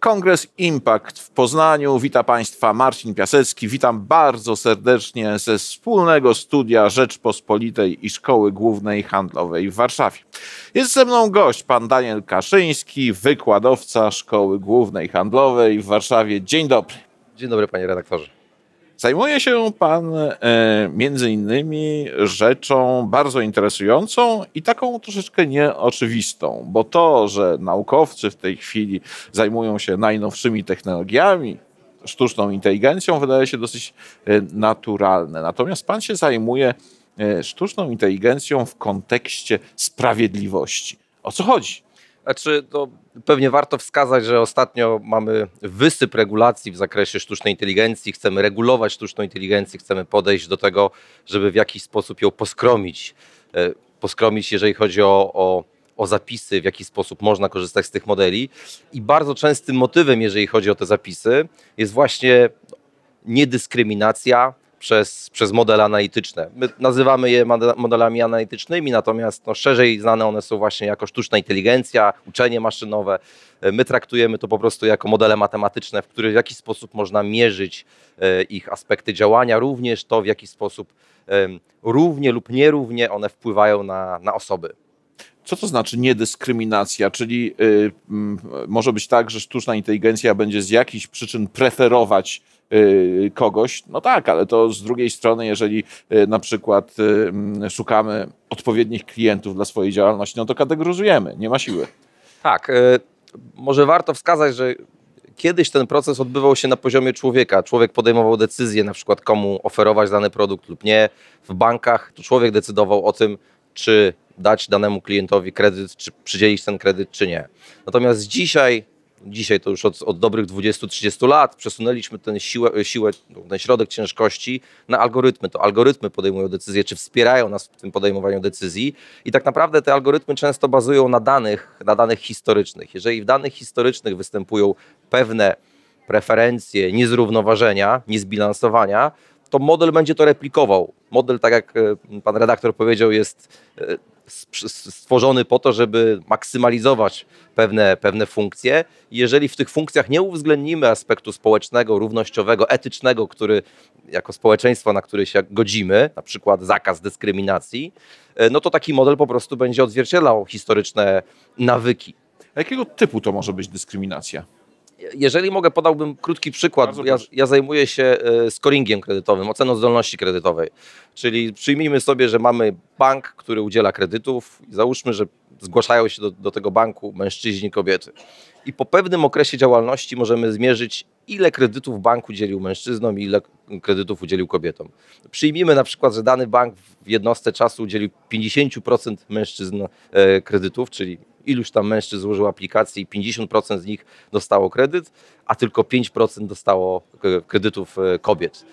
Kongres Impact w Poznaniu. Witam Państwa Marcin Piasecki. Witam bardzo serdecznie ze wspólnego studia Rzeczpospolitej i Szkoły Głównej Handlowej w Warszawie. Jest ze mną gość, pan Daniel Kaszyński, wykładowca Szkoły Głównej Handlowej w Warszawie. Dzień dobry. Dzień dobry, panie redaktorze. Zajmuje się pan e, między innymi rzeczą bardzo interesującą i taką troszeczkę nieoczywistą, bo to, że naukowcy w tej chwili zajmują się najnowszymi technologiami, sztuczną inteligencją, wydaje się dosyć e, naturalne. Natomiast pan się zajmuje e, sztuczną inteligencją w kontekście sprawiedliwości. O co chodzi? Znaczy, to Pewnie warto wskazać, że ostatnio mamy wysyp regulacji w zakresie sztucznej inteligencji, chcemy regulować sztuczną inteligencję, chcemy podejść do tego, żeby w jakiś sposób ją poskromić. E, poskromić, jeżeli chodzi o, o, o zapisy, w jaki sposób można korzystać z tych modeli. I bardzo częstym motywem, jeżeli chodzi o te zapisy, jest właśnie niedyskryminacja, przez, przez modele analityczne. My nazywamy je modelami analitycznymi, natomiast no, szerzej znane one są właśnie jako sztuczna inteligencja, uczenie maszynowe. E, my traktujemy to po prostu jako modele matematyczne, w których w jakiś sposób można mierzyć e, ich aspekty działania, również to, w jaki sposób równie lub nierównie one wpływają na, na osoby. Co to znaczy niedyskryminacja? Czyli y, mm, może być tak, że sztuczna inteligencja będzie z jakichś przyczyn preferować y, kogoś. No tak, ale to z drugiej strony, jeżeli y, na przykład y, mm, szukamy odpowiednich klientów dla swojej działalności, no to kategoryzujemy, nie ma siły. Tak. Y, może warto wskazać, że kiedyś ten proces odbywał się na poziomie człowieka. Człowiek podejmował decyzję, na przykład komu oferować dany produkt lub nie. W bankach to człowiek decydował o tym, czy dać danemu klientowi kredyt, czy przydzielić ten kredyt, czy nie. Natomiast dzisiaj, dzisiaj to już od, od dobrych 20-30 lat, przesunęliśmy tę siłę, siłę, ten środek ciężkości na algorytmy. To algorytmy podejmują decyzje, czy wspierają nas w tym podejmowaniu decyzji. I tak naprawdę te algorytmy często bazują na danych, na danych historycznych. Jeżeli w danych historycznych występują pewne preferencje, niezrównoważenia, niezbilansowania, to model będzie to replikował. Model, tak jak e, pan redaktor powiedział, jest e, stworzony po to, żeby maksymalizować pewne, pewne funkcje. Jeżeli w tych funkcjach nie uwzględnimy aspektu społecznego, równościowego, etycznego, który jako społeczeństwo, na który się godzimy, na przykład zakaz dyskryminacji, e, no to taki model po prostu będzie odzwierciedlał historyczne nawyki. A jakiego typu to może być dyskryminacja? jeżeli mogę, podałbym krótki przykład. Ja, ja, zajmuję się e, scoringiem kredytowym, oceną zdolności kredytowej. Czyli przyjmijmy sobie, że mamy bank, który udziela kredytów. Załóżmy, że zgłaszają się do, do tego banku mężczyźni, kobiety. I po pewnym okresie działalności możemy zmierzyć, ile kredytów bank udzielił mężczyznom i ile kredytów udzielił kobietom. Przyjmijmy na przykład, że dany bank w jednostce czasu udzielił 50% mężczyzn e, kredytów, czyli iluś tam mężczyzn złożyło aplikację i 50% z nich dostało kredyt, a tylko 5% dostało kredytów e, kobiet.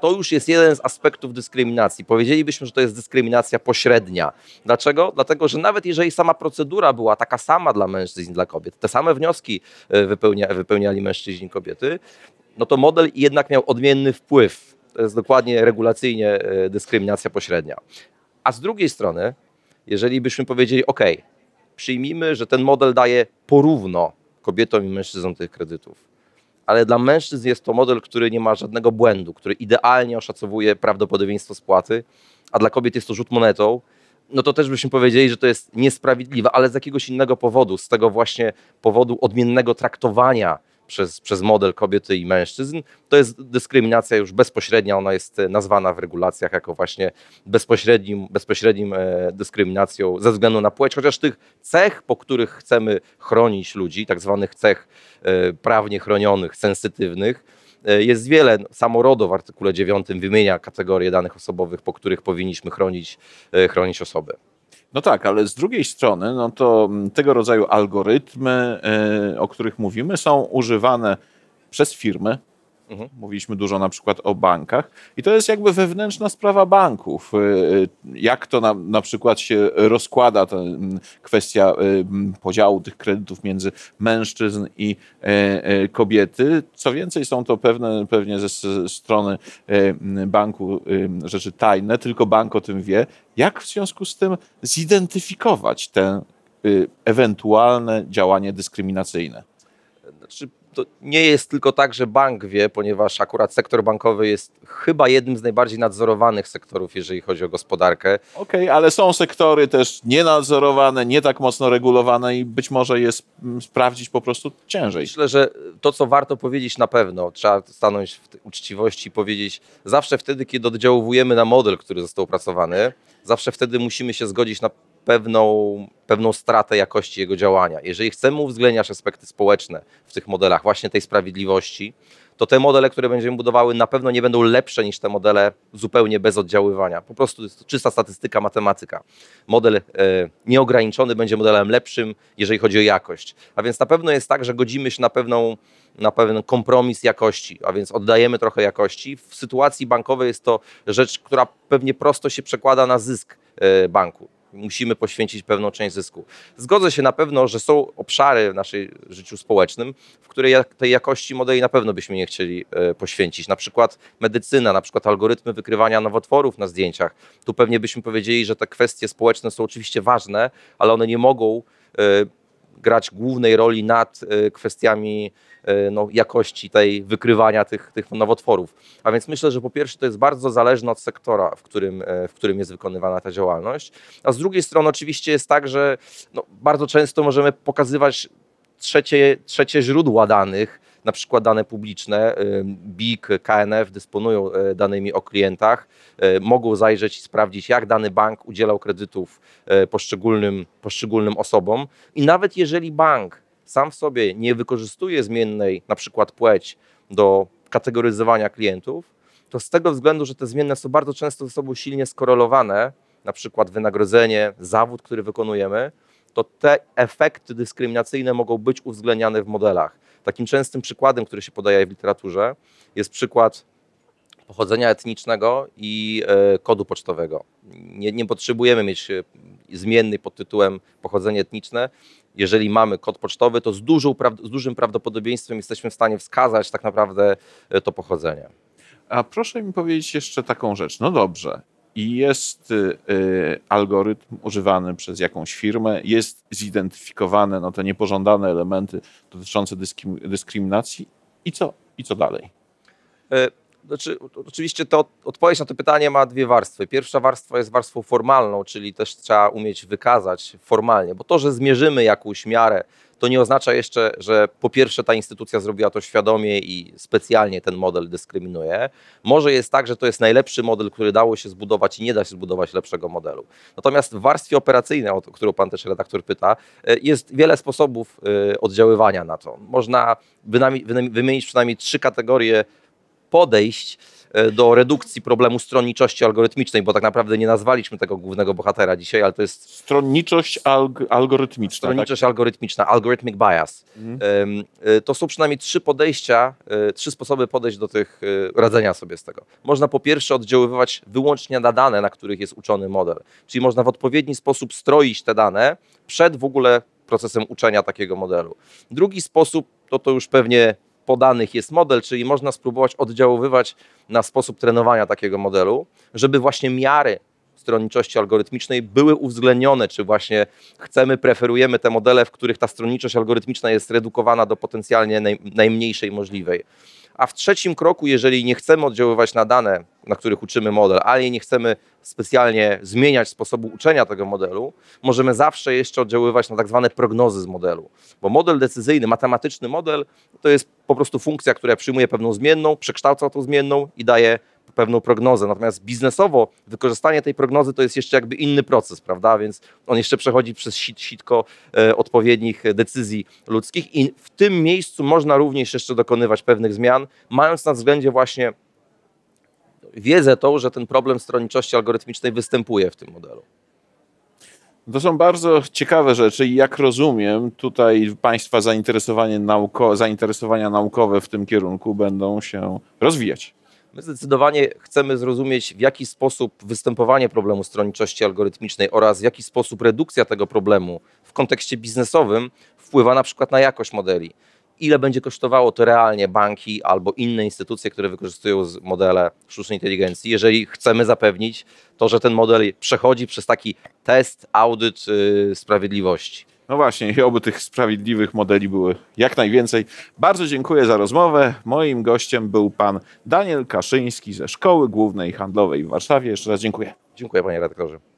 To już jest jeden z aspektów dyskryminacji. Powiedzielibyśmy, że to jest dyskryminacja pośrednia. Dlaczego? Dlatego, że nawet jeżeli sama procedura była taka sama dla mężczyzn i dla kobiet, te same wnioski e, wypełnia, wypełniali mężczyźni i kobiety, no to model jednak miał odmienny wpływ. To jest dokładnie regulacyjnie e, dyskryminacja pośrednia. A z drugiej strony, jeżeli byśmy powiedzieli, OK, przyjmijmy, że ten model daje porówno kobietom i mężczyznom tych kredytów. Ale dla mężczyzn jest to model, który nie ma żadnego błędu, który idealnie oszacowuje prawdopodobieństwo spłaty, a dla kobiet jest to rzut monetą. No to też byśmy powiedzieli, że to jest niesprawiedliwe, ale z jakiegoś innego powodu, z tego właśnie powodu odmiennego traktowania przez, przez model kobiety i mężczyzn, to jest dyskryminacja już bezpośrednia, ona jest e, nazwana w regulacjach jako właśnie bezpośrednim, bezpośrednim e, dyskryminacją ze względu na płeć, chociaż tych cech, po których chcemy chronić ludzi, tak zwanych cech e, prawnie chronionych, sensytywnych, jest wiele. No, samorodo w artykule 9 wymienia kategorie danych osobowych, po których powinniśmy chronić, chronić osoby. No tak, ale z drugiej strony, no to mm, tego rodzaju algorytmy, y, o których mówimy, są używane przez firmy, Mhm. Mówiliśmy dużo na przykład o bankach i to jest jakby wewnętrzna sprawa banków. Y, y, jak to na, na przykład się rozkłada ta y, kwestia podziału tych kredytów między mężczyzn i kobiety. Co więcej, są to pewne, pewnie ze strony banku rzeczy tajne, tylko bank o tym wie. Jak w związku z tym zidentyfikować te ewentualne działanie dyskryminacyjne? Znaczy, to nie jest tylko tak, że bank wie, ponieważ akurat sektor bankowy jest chyba jednym z najbardziej nadzorowanych sektorów, jeżeli chodzi o gospodarkę. Okej, okay, ale są sektory też nienadzorowane, nie tak mocno regulowane i być może jest mm, sprawdzić po prostu ciężej. Myślę, że to, co warto powiedzieć na pewno, trzeba stanąć w uczciwości i powiedzieć, zawsze wtedy, kiedy oddziałujemy na model, który został opracowany, zawsze wtedy musimy się zgodzić na pewną, pewną stratę jakości jego działania. Jeżeli chcemy uwzględniać aspekty społeczne w tych modelach, właśnie tej sprawiedliwości, to te modele, które będziemy budowały, na pewno nie będą lepsze niż te modele zupełnie bez oddziaływania. Po prostu jest to czysta statystyka, matematyka. Model e, nieograniczony będzie modelem lepszym, jeżeli chodzi o jakość. A więc na pewno jest tak, że godzimy się na, pewną, na pewien kompromis jakości, a więc oddajemy trochę jakości. W sytuacji bankowej jest to rzecz, która pewnie prosto się przekłada na zysk e, banku musimy poświęcić pewną część zysku. Zgodzę się na pewno, że są obszary w naszej życiu społecznym, w której tej jakości modeli na pewno byśmy nie chcieli e, poświęcić. Na przykład medycyna, na przykład algorytmy wykrywania nowotworów na zdjęciach. Tu pewnie byśmy powiedzieli, że te kwestie społeczne są oczywiście ważne, ale one nie mogą e, grać głównej roli nad e, kwestiami e, no, jakości tej wykrywania tych, tych nowotworów. A więc myślę, że po pierwsze to jest bardzo zależne od sektora, w którym, e, w którym jest wykonywana ta działalność. A z drugiej strony oczywiście jest tak, że no, bardzo często możemy pokazywać trzecie, trzecie źródła danych, na przykład dane publiczne, y, BIK, KNF dysponują y, danymi o klientach, y, mogą zajrzeć i sprawdzić, jak dany bank udzielał kredytów poszczególnym, poszczególnym osobom. I nawet jeżeli bank sam w sobie nie wykorzystuje zmiennej, na przykład płeć, do kategoryzowania klientów, to z tego względu, że te zmienne są bardzo często ze sobą silnie skorelowane, na przykład wynagrodzenie, zawód, który wykonujemy, to te efekty dyskryminacyjne mogą być uwzględniane w modelach. Takim częstym przykładem, który się podaje w literaturze, jest przykład pochodzenia etnicznego i e, kodu pocztowego. Nie, nie potrzebujemy mieć e, zmiennej pod tytułem pochodzenie etniczne. Jeżeli mamy kod pocztowy, to z, dużą, z dużym prawdopodobieństwem jesteśmy w stanie wskazać tak naprawdę e, to pochodzenie. A proszę mi powiedzieć jeszcze taką rzecz. No dobrze, i jest y, y, algorytm używany przez jakąś firmę, jest zidentyfikowane no, te niepożądane elementy dotyczące dyskryminacji i co, i co dalej? E, znaczy, oczywiście to odpowiedź na to pytanie ma dwie warstwy. Pierwsza warstwa jest warstwą formalną, czyli też trzeba umieć wykazać formalnie, bo to, że zmierzymy jakąś miarę, to nie oznacza jeszcze, że po pierwsze ta instytucja zrobiła to świadomie i specjalnie ten model dyskryminuje. Może jest tak, że to jest najlepszy model, który dało się zbudować i nie da się zbudować lepszego modelu. Natomiast w warstwie operacyjnej, o którą pan też redaktor pyta, e, jest wiele sposobów e, oddziaływania na to. Można wymienić przynajmniej trzy kategorie podejść e, do redukcji problemu stronniczości algorytmicznej, bo tak naprawdę nie nazwaliśmy tego głównego bohatera dzisiaj, ale to jest... Stronniczość alg algorytmiczna. Tak? Stronniczość tak? algorytmiczna, algorithmic bias. Mhm. E, to są przynajmniej trzy podejścia, e, trzy sposoby podejść do tych radzenia sobie z tego. Można po pierwsze oddziaływać wyłącznie na dane, na których jest uczony model, czyli można w odpowiedni sposób stroić te dane przed w ogóle procesem uczenia takiego modelu. Drugi sposób to to już pewnie podanych jest model, czyli można spróbować oddziaływać na sposób trenowania takiego modelu, żeby właśnie miary stronniczości algorytmicznej były uwzględnione, czy właśnie chcemy, preferujemy te modele, w których ta stronniczość algorytmiczna jest redukowana do potencjalnie naj, najmniejszej możliwej. A w trzecim kroku, jeżeli nie chcemy oddziaływać na dane, na których uczymy model, ale nie chcemy specjalnie zmieniać sposobu uczenia tego modelu, możemy zawsze jeszcze oddziaływać na tak zwane prognozy z modelu. Bo model decyzyjny, matematyczny model, to jest po prostu funkcja, która przyjmuje pewną zmienną, przekształca tą zmienną i daje pewną prognozę. Natomiast biznesowo wykorzystanie tej prognozy to jest jeszcze jakby inny proces, prawda? Więc on jeszcze przechodzi przez sit, sitko e, odpowiednich decyzji ludzkich i w tym miejscu można również jeszcze dokonywać pewnych zmian, mając na względzie właśnie wiedzę tą, że ten problem stronniczości algorytmicznej występuje w tym modelu. To są bardzo ciekawe rzeczy i jak rozumiem, tutaj Państwa zainteresowanie nauko, zainteresowania naukowe w tym kierunku będą się rozwijać. My zdecydowanie chcemy zrozumieć, w jaki sposób występowanie problemu stronniczości algorytmicznej oraz w jaki sposób redukcja tego problemu w kontekście biznesowym wpływa na przykład na jakość modeli ile będzie kosztowało to realnie banki albo inne instytucje, które wykorzystują modele sztucznej inteligencji, jeżeli chcemy zapewnić to, że ten model przechodzi przez taki test, audyt yy, sprawiedliwości. No właśnie, i oby tych sprawiedliwych modeli były jak najwięcej. Bardzo dziękuję za rozmowę. Moim gościem był pan Daniel Kaszyński ze Szkoły Głównej Handlowej w Warszawie. Jeszcze raz dziękuję. Dziękuję panie redaktorze.